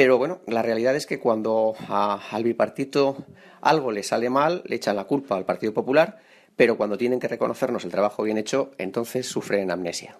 Pero bueno, la realidad es que cuando al bipartito algo le sale mal, le echan la culpa al Partido Popular, pero cuando tienen que reconocernos el trabajo bien hecho, entonces sufren amnesia.